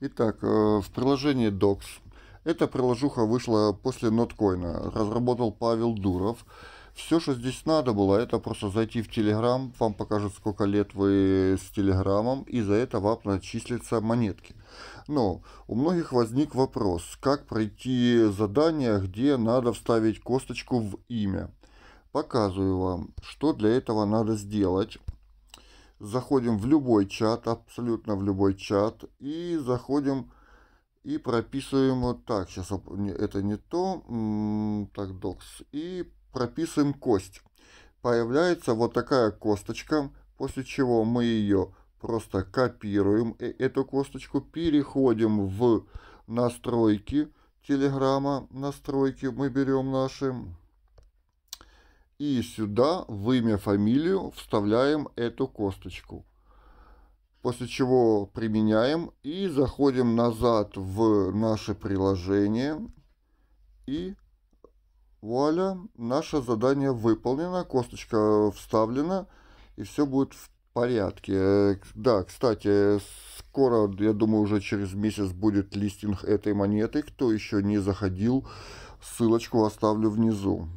Итак, э, в приложении Docs. Эта приложуха вышла после Ноткоина. Разработал Павел Дуров. Все, что здесь надо было, это просто зайти в Telegram, вам покажут, сколько лет вы с Телеграмом, и за это вам начислятся монетки. Но у многих возник вопрос, как пройти задание, где надо вставить косточку в имя. Показываю вам, что для этого надо сделать заходим в любой чат, абсолютно в любой чат, и заходим и прописываем вот так, сейчас это не то, так, докс, и прописываем кость. Появляется вот такая косточка, после чего мы ее просто копируем, э, эту косточку, переходим в настройки, Телеграма, настройки, мы берем нашим и сюда в имя, фамилию вставляем эту косточку. После чего применяем и заходим назад в наше приложение. И вуаля, наше задание выполнено, косточка вставлена и все будет в порядке. Да, кстати, скоро, я думаю, уже через месяц будет листинг этой монеты. Кто еще не заходил, ссылочку оставлю внизу.